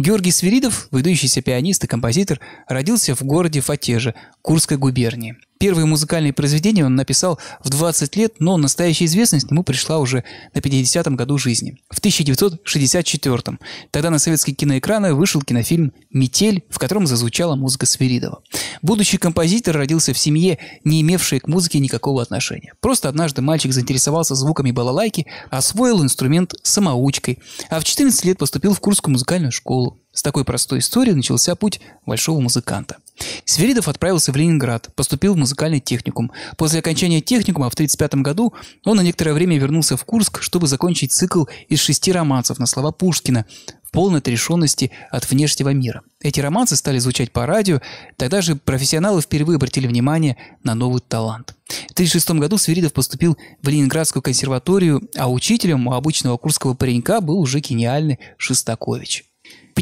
Георгий Свиридов, выдающийся пианист и композитор, родился в городе Фатеже, Курской губернии. Первые музыкальные произведения он написал в 20 лет, но настоящая известность ему пришла уже на 50-м году жизни, в 1964-м. Тогда на советские киноэкраны вышел кинофильм «Метель», в котором зазвучала музыка Свиридова. Будущий композитор родился в семье, не имевшей к музыке никакого отношения. Просто однажды мальчик заинтересовался звуками балалайки, освоил инструмент самоучкой, а в 14 лет поступил в Курскую музыкальную школу. С такой простой истории начался путь большого музыканта. Сверидов отправился в Ленинград, поступил в музыкальный техникум. После окончания техникума в 1935 году он на некоторое время вернулся в Курск, чтобы закончить цикл из шести романцев на слова Пушкина в полной отрешенности от внешнего мира. Эти романсы стали звучать по радио, тогда же профессионалы впервые обратили внимание на новый талант. В 1936 году Свиридов поступил в Ленинградскую консерваторию, а учителем у обычного курского паренька был уже гениальный Шестакович.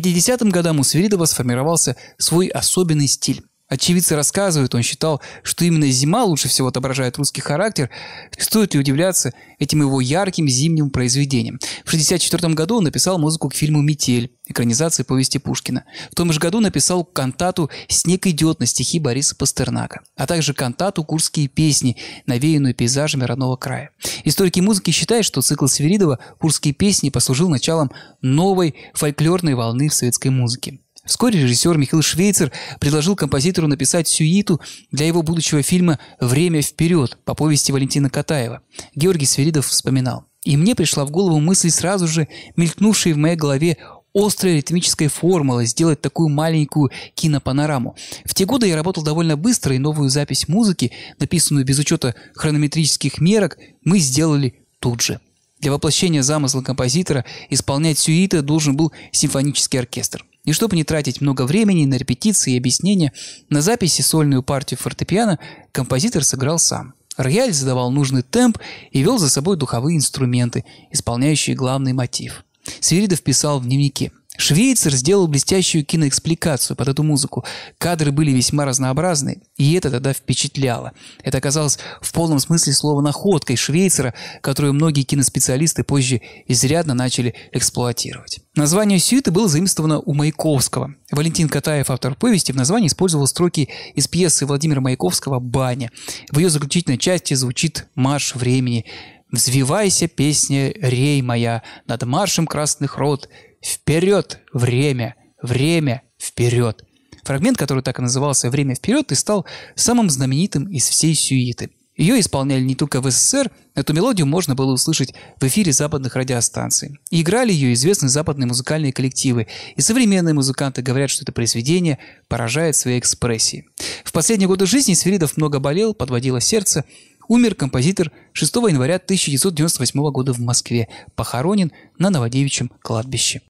50-м годам у Свиридова сформировался свой особенный стиль. Очевидцы рассказывают, он считал, что именно зима лучше всего отображает русский характер. Стоит ли удивляться этим его ярким зимним произведением? В 1964 году он написал музыку к фильму «Метель», экранизации повести Пушкина. В том же году написал кантату «Снег идет» на стихи Бориса Пастернака, а также кантату «Курские песни», навеянную пейзажами родного края. Историки музыки считают, что цикл Сверидова «Курские песни» послужил началом новой фольклорной волны в советской музыке. Вскоре режиссер Михаил Швейцер предложил композитору написать сюиту для его будущего фильма «Время вперед» по повести Валентина Катаева. Георгий Сверидов вспоминал. И мне пришла в голову мысль сразу же, мелькнувшая в моей голове острой ритмической формулой сделать такую маленькую кинопанораму. В те годы я работал довольно быстро, и новую запись музыки, написанную без учета хронометрических мерок, мы сделали тут же. Для воплощения замысла композитора исполнять сюиты должен был симфонический оркестр. И чтобы не тратить много времени на репетиции и объяснения, на записи сольную партию фортепиано композитор сыграл сам. Рояль задавал нужный темп и вел за собой духовые инструменты, исполняющие главный мотив. Свиридов писал в дневнике. Швейцер сделал блестящую киноэкспликацию под эту музыку. Кадры были весьма разнообразны, и это тогда впечатляло. Это оказалось в полном смысле слова находкой Швейцера, которую многие киноспециалисты позже изрядно начали эксплуатировать. Название сюиты было заимствовано у Маяковского. Валентин Катаев, автор повести, в названии использовал строки из пьесы Владимира Маяковского «Баня». В ее заключительной части звучит «Марш времени», «Взвивайся, песня, рей моя, над маршем красных рот, Вперед! Время! Время! Вперед! Фрагмент, который так и назывался «Время вперед» и стал самым знаменитым из всей сюиты. Ее исполняли не только в СССР, эту мелодию можно было услышать в эфире западных радиостанций. И играли ее известные западные музыкальные коллективы, и современные музыканты говорят, что это произведение поражает своей экспрессией. В последние годы жизни Сверидов много болел, подводило сердце, Умер композитор 6 января 1998 года в Москве, похоронен на Новодевичьем кладбище.